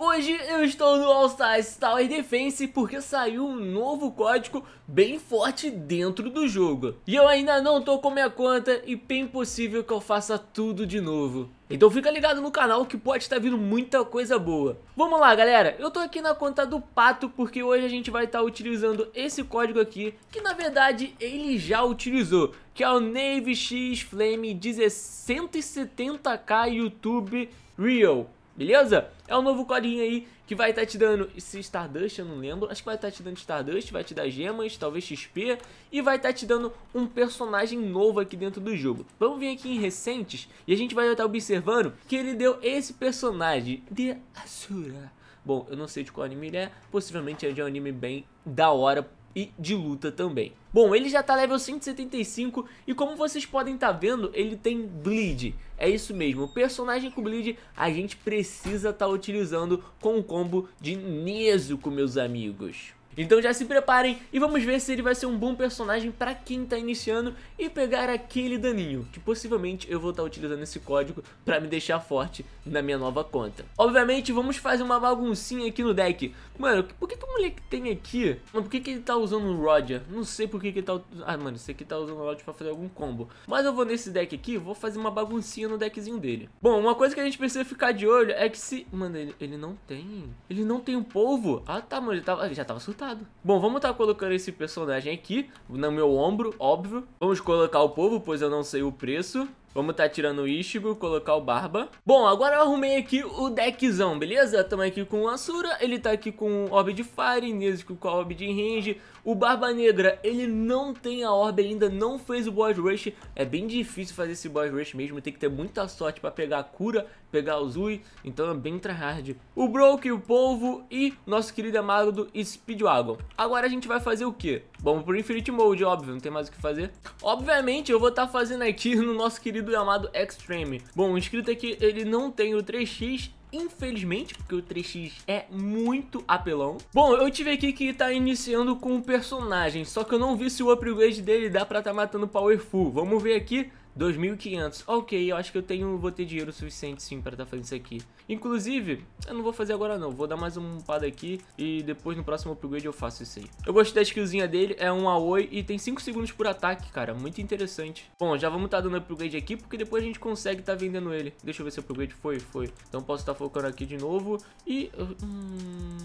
Hoje eu estou no All Stars Tower Defense porque saiu um novo código bem forte dentro do jogo. E eu ainda não tô com minha conta e bem possível que eu faça tudo de novo. Então fica ligado no canal que pode estar tá vindo muita coisa boa. Vamos lá galera, eu tô aqui na conta do Pato porque hoje a gente vai estar tá utilizando esse código aqui, que na verdade ele já utilizou, que é o navyxflame 170k YouTube Real beleza? É um novo codinho aí que vai estar tá te dando esse Stardust, eu não lembro, acho que vai estar tá te dando Stardust, vai te dar gemas, talvez XP, e vai estar tá te dando um personagem novo aqui dentro do jogo. Vamos vir aqui em recentes e a gente vai estar tá observando que ele deu esse personagem de Asura. Bom, eu não sei de qual anime ele é, possivelmente é de um anime bem da hora e de luta também. Bom, ele já tá level 175 e como vocês podem estar tá vendo, ele tem bleed. É isso mesmo, o personagem com bleed a gente precisa estar tá utilizando com o combo de Nezuko, meus amigos. Então já se preparem e vamos ver se ele vai ser um bom personagem para quem tá iniciando e pegar aquele daninho, que possivelmente eu vou estar tá utilizando esse código para me deixar forte na minha nova conta. Obviamente, vamos fazer uma baguncinha aqui no deck. Mano, por que que o moleque tem aqui? Mano, por que que ele tá usando o Roger? Não sei por que que ele tá... Ah, mano, esse aqui tá usando o Roger pra fazer algum combo. Mas eu vou nesse deck aqui, vou fazer uma baguncinha no deckzinho dele. Bom, uma coisa que a gente precisa ficar de olho é que se... Mano, ele, ele não tem... Ele não tem um polvo? Ah, tá, mano, ele, tava... ele já tava surtado. Bom, vamos tá colocando esse personagem aqui no meu ombro, óbvio. Vamos colocar o polvo, pois eu não sei o preço. Vamos tá tirando o Ishigo, colocar o Barba. Bom, agora eu arrumei aqui o deckzão, beleza? Tamo aqui com o Asura, ele tá aqui com o Orb de Fire, Nezuko com o Orb de Range, o Barba Negra, ele não tem a orbe ainda, não fez o boss rush. É bem difícil fazer esse boss rush mesmo, tem que ter muita sorte para pegar a cura, pegar o Zui, então é bem tryhard. O Broke, o Polvo e nosso querido amado Speedwagon. Agora a gente vai fazer o quê? Vamos pro Infinite Mode, óbvio, não tem mais o que fazer. Obviamente eu vou estar tá fazendo aqui no nosso querido amado Extreme. Bom, o inscrito aqui, ele não tem o 3x infelizmente, porque o 3x é muito apelão. Bom, eu tive aqui que tá iniciando com um personagem, só que eu não vi se o upgrade dele dá pra tá matando Powerful. Vamos ver aqui. 2.500. Ok, eu acho que eu tenho, vou ter dinheiro suficiente sim para estar tá fazendo isso aqui. Inclusive, eu não vou fazer agora não. Vou dar mais uma pad aqui e depois no próximo upgrade eu faço isso aí. Eu gostei da skillzinha dele, é um Aoi e tem 5 segundos por ataque, cara. Muito interessante. Bom, já vamos estar tá dando upgrade aqui porque depois a gente consegue estar tá vendendo ele. Deixa eu ver se o upgrade foi, foi. Então posso estar tá focando aqui de novo e... Hum...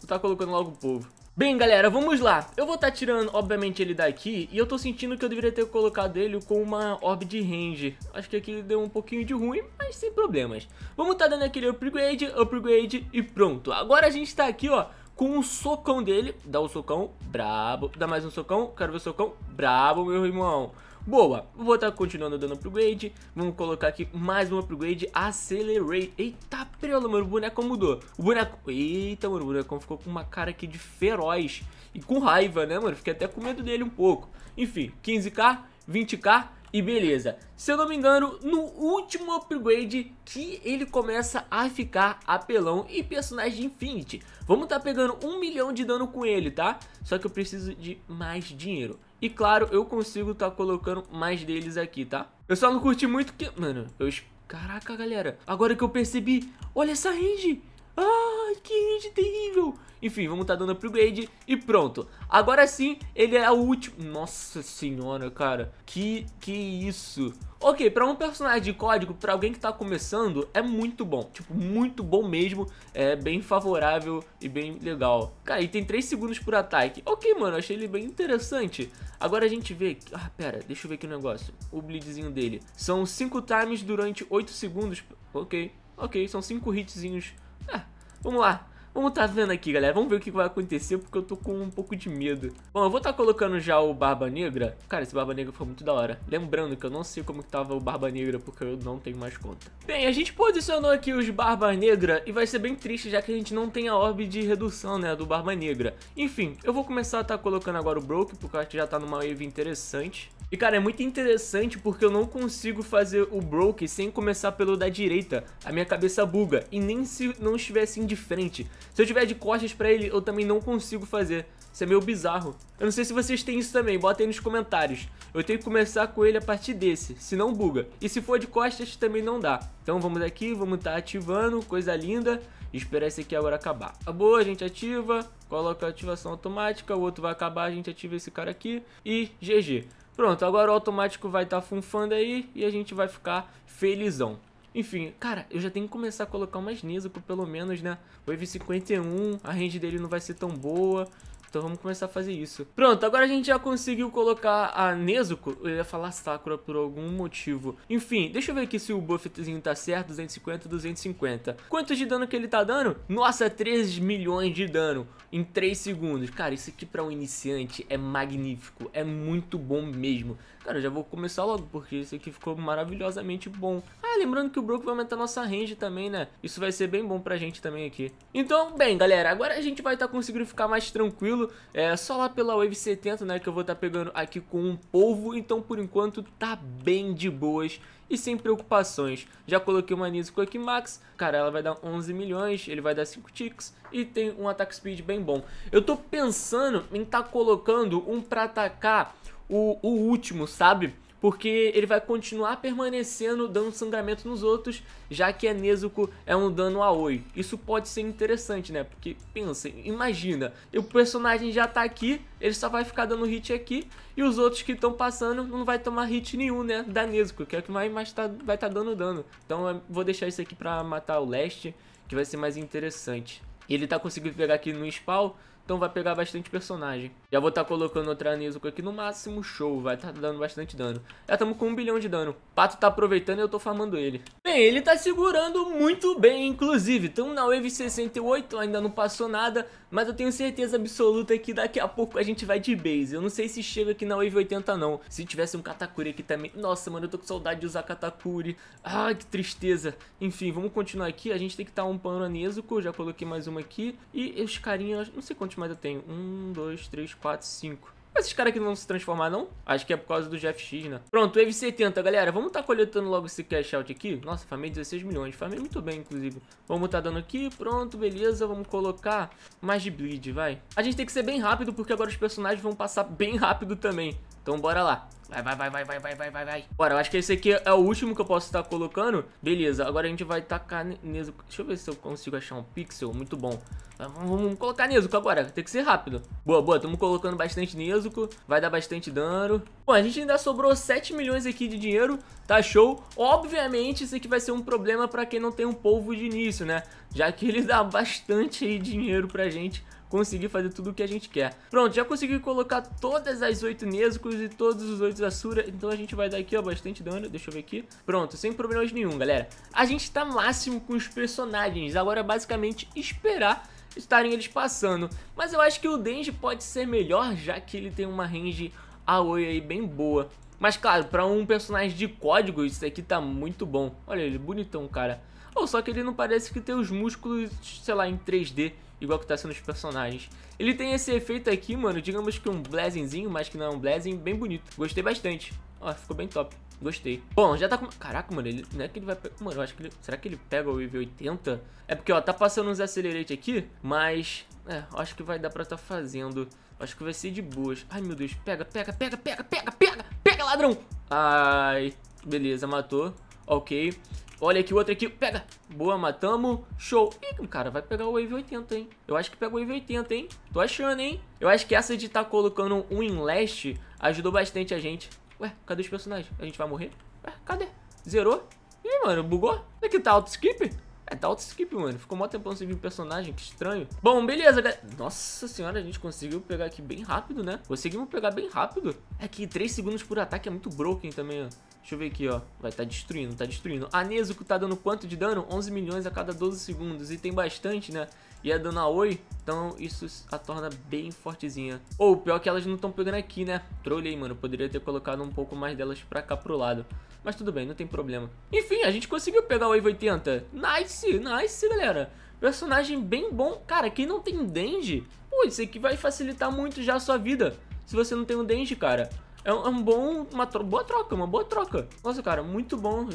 Vou tá colocando logo o povo. Bem, galera, vamos lá. Eu vou estar tá tirando, obviamente, ele daqui e eu tô sentindo que eu deveria ter colocado ele com uma orb de range. Acho que aqui deu um pouquinho de ruim, mas sem problemas. Vamos estar tá dando aquele upgrade, upgrade e pronto. Agora a gente tá aqui, ó, com o socão dele. Dá o um socão, brabo. Dá mais um socão, quero ver o socão, brabo, meu irmão. Boa, vou estar tá continuando dando upgrade. Vamos colocar aqui mais um upgrade. Accelerate. Eita, preula, mano. O boneco mudou. O boneco. Eita, mano. O boneco ficou com uma cara aqui de feroz. E com raiva, né, mano? Fiquei até com medo dele um pouco. Enfim, 15k, 20k. E beleza, se eu não me engano, no último upgrade que ele começa a ficar apelão e personagem Infinity. Vamos tá pegando um milhão de dano com ele, tá? Só que eu preciso de mais dinheiro. E claro, eu consigo tá colocando mais deles aqui, tá? Eu só não curti muito que... Mano, eu... Caraca, galera. Agora que eu percebi, olha essa range. Ai, que rede terrível. Enfim, vamos estar tá dando upgrade e pronto. Agora sim, ele é o último... Nossa senhora, cara. Que, que isso. Ok, para um personagem de código, para alguém que tá começando, é muito bom. Tipo, muito bom mesmo. É bem favorável e bem legal. Cara, e tem 3 segundos por ataque. Ok, mano, achei ele bem interessante. Agora a gente vê... Ah, pera, deixa eu ver aqui o negócio. O blitzinho dele. São 5 times durante 8 segundos. Ok, ok, são 5 hitzinhos ah, vamos lá. Vamos tá vendo aqui, galera. Vamos ver o que vai acontecer, porque eu tô com um pouco de medo. Bom, eu vou tá colocando já o Barba Negra. Cara, esse Barba Negra foi muito da hora. Lembrando que eu não sei como que tava o Barba Negra, porque eu não tenho mais conta. Bem, a gente posicionou aqui os Barba Negra e vai ser bem triste, já que a gente não tem a orbe de redução, né, do Barba Negra. Enfim, eu vou começar a tá colocando agora o Broke, porque eu acho que já tá numa wave interessante. E, cara, é muito interessante porque eu não consigo fazer o Broke sem começar pelo da direita. A minha cabeça buga. E nem se não estivesse de frente. Se eu tiver de costas para ele, eu também não consigo fazer. Isso é meio bizarro. Eu não sei se vocês têm isso também, bota aí nos comentários. Eu tenho que começar com ele a partir desse, senão buga. E se for de costas, também não dá. Então vamos aqui, vamos estar tá ativando, coisa linda. E esperar esse aqui agora acabar. Acabou, a gente ativa, coloca a ativação automática, o outro vai acabar, a gente ativa esse cara aqui e GG. Pronto, agora o automático vai estar tá funfando aí e a gente vai ficar felizão. Enfim, cara, eu já tenho que começar a colocar umas Niso, pelo menos, né? O EV51, a range dele não vai ser tão boa. Então vamos começar a fazer isso. Pronto, agora a gente já conseguiu colocar a Nezuko. Eu ia falar Sakura por algum motivo. Enfim, deixa eu ver aqui se o buffetzinho tá certo. 250, 250. Quanto de dano que ele tá dando? Nossa, 3 milhões de dano em 3 segundos. Cara, isso aqui pra um iniciante é magnífico. É muito bom mesmo. Cara, eu já vou começar logo, porque isso aqui ficou maravilhosamente bom. Ah, lembrando que o Brook vai aumentar nossa range também, né? Isso vai ser bem bom pra gente também aqui. Então, bem, galera, agora a gente vai estar tá conseguindo ficar mais tranquilo tranquilo. É só lá pela Wave 70, né, que eu vou estar tá pegando aqui com um polvo, então por enquanto tá bem de boas e sem preocupações. Já coloquei uma com aqui Max, cara, ela vai dar 11 milhões, ele vai dar 5 ticks e tem um ataque speed bem bom. Eu tô pensando em tá colocando um pra atacar o, o último, sabe? porque ele vai continuar permanecendo dando sangramento nos outros, já que a Nezuko é um dano a Oi. Isso pode ser interessante, né? Porque, pensa, imagina, o personagem já tá aqui, ele só vai ficar dando hit aqui, e os outros que estão passando não vai tomar hit nenhum, né? Da Nezuko, que é o que mais, mais tá, vai estar tá dando dano. Então vou deixar isso aqui pra matar o Leste, que vai ser mais interessante. Ele tá conseguindo pegar aqui no spawn, então vai pegar bastante personagem. Já vou estar tá colocando outra Anesuko aqui no máximo, show, vai estar tá dando bastante dano. Já estamos com um bilhão de dano. Pato tá aproveitando e eu tô farmando ele. Bem, ele tá segurando muito bem, inclusive. Estamos na Wave 68, ainda não passou nada, mas eu tenho certeza absoluta que daqui a pouco a gente vai de base. Eu não sei se chega aqui na Wave 80 não. Se tivesse um Katakuri aqui também... Nossa, mano, eu tô com saudade de usar Katakuri. Ai, que tristeza. Enfim, vamos continuar aqui. A gente tem que estar tá um pano a já coloquei mais uma aqui. E os carinhas... Não sei quantos mais eu tenho. Um, dois, três, 4, 5. Mas esses caras aqui não vão se transformar, não? Acho que é por causa do GFX, né? Pronto, Wave 70, galera. Vamos tá coletando logo esse cash out aqui. Nossa, farmei 16 milhões. Farmei muito bem, inclusive. Vamos tá dando aqui. Pronto, beleza. Vamos colocar mais de bleed, vai. A gente tem que ser bem rápido, porque agora os personagens vão passar bem rápido também. Então bora lá. Vai, vai, vai, vai, vai, vai, vai, vai, vai. Bora, eu acho que esse aqui é o último que eu posso estar colocando. Beleza, agora a gente vai tacar Nezuko. Deixa eu ver se eu consigo achar um pixel. Muito bom. Tá, vamos colocar Nezuko agora, tem que ser rápido. Boa, boa, estamos colocando bastante Nezuko. Vai dar bastante dano. Bom, a gente ainda sobrou 7 milhões aqui de dinheiro. Tá show. Obviamente, isso aqui vai ser um problema pra quem não tem um polvo de início, né? Já que ele dá bastante aí, dinheiro pra gente conseguir fazer tudo o que a gente quer. Pronto, já consegui colocar todas as 8 Nescos e todos os 8 Asura, então a gente vai dar aqui, ó, bastante dano, deixa eu ver aqui. Pronto, sem problemas nenhum, galera. A gente tá máximo com os personagens, agora é basicamente esperar estarem eles passando. Mas eu acho que o Denji pode ser melhor, já que ele tem uma range Aoi aí bem boa. Mas claro, para um personagem de código, isso aqui tá muito bom. Olha ele, bonitão, cara. Ou oh, só que ele não parece que tem os músculos, sei lá, em 3D igual que tá sendo os personagens. Ele tem esse efeito aqui, mano, digamos que um blazingzinho, mas que não é um blazing, bem bonito. Gostei bastante. Ó, ficou bem top. Gostei. Bom, já tá com... Caraca, mano, ele... não é que ele vai... Mano, eu acho que ele... Será que ele pega o nível 80? É porque, ó, tá passando uns Accelerate aqui, mas... É, acho que vai dar pra tá fazendo. Acho que vai ser de boas. Ai, meu Deus. Pega, pega, pega, pega, pega, pega! Pega, ladrão! Ai... Beleza, matou. Ok. Olha aqui, outro aqui. Pega. Boa, matamos. Show. Ih, cara, vai pegar o Wave 80, hein? Eu acho que pega o Wave 80, hein? Tô achando, hein? Eu acho que essa de tá colocando um em leste ajudou bastante a gente. Ué, cadê os personagens? A gente vai morrer? Ué, cadê? Zerou? Ih, mano, bugou? é que tá auto-skip? É, tá auto-skip, mano. Ficou mó tempão sem vir personagem, que estranho. Bom, beleza, galera. Nossa senhora, a gente conseguiu pegar aqui bem rápido, né? Conseguimos pegar bem rápido. É que 3 segundos por ataque é muito broken também, ó. Deixa eu ver aqui, ó. Vai, tá destruindo, tá destruindo. A Nezuko tá dando quanto de dano? 11 milhões a cada 12 segundos. E tem bastante, né? E é dando a Oi, então isso a torna bem fortezinha. Ou, pior que elas não estão pegando aqui, né? Trolei, mano. Poderia ter colocado um pouco mais delas pra cá pro lado. Mas tudo bem, não tem problema. Enfim, a gente conseguiu pegar o Wave 80. Nice, nice, galera. Personagem bem bom. Cara, quem não tem Denji, pô, isso aqui vai facilitar muito já a sua vida. Se você não tem o um Denji, cara. É um, é um bom, uma tro boa troca, uma boa troca. Nossa, cara, muito bom.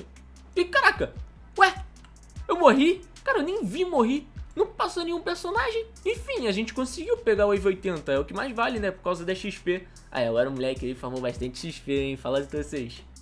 E caraca, ué, eu morri? Cara, eu nem vi morrer. Não passou nenhum personagem. Enfim, a gente conseguiu pegar o Wave 80. É o que mais vale, né? Por causa da XP. Ah, eu era moleque aí, farmou bastante XP, hein? Fala de vocês.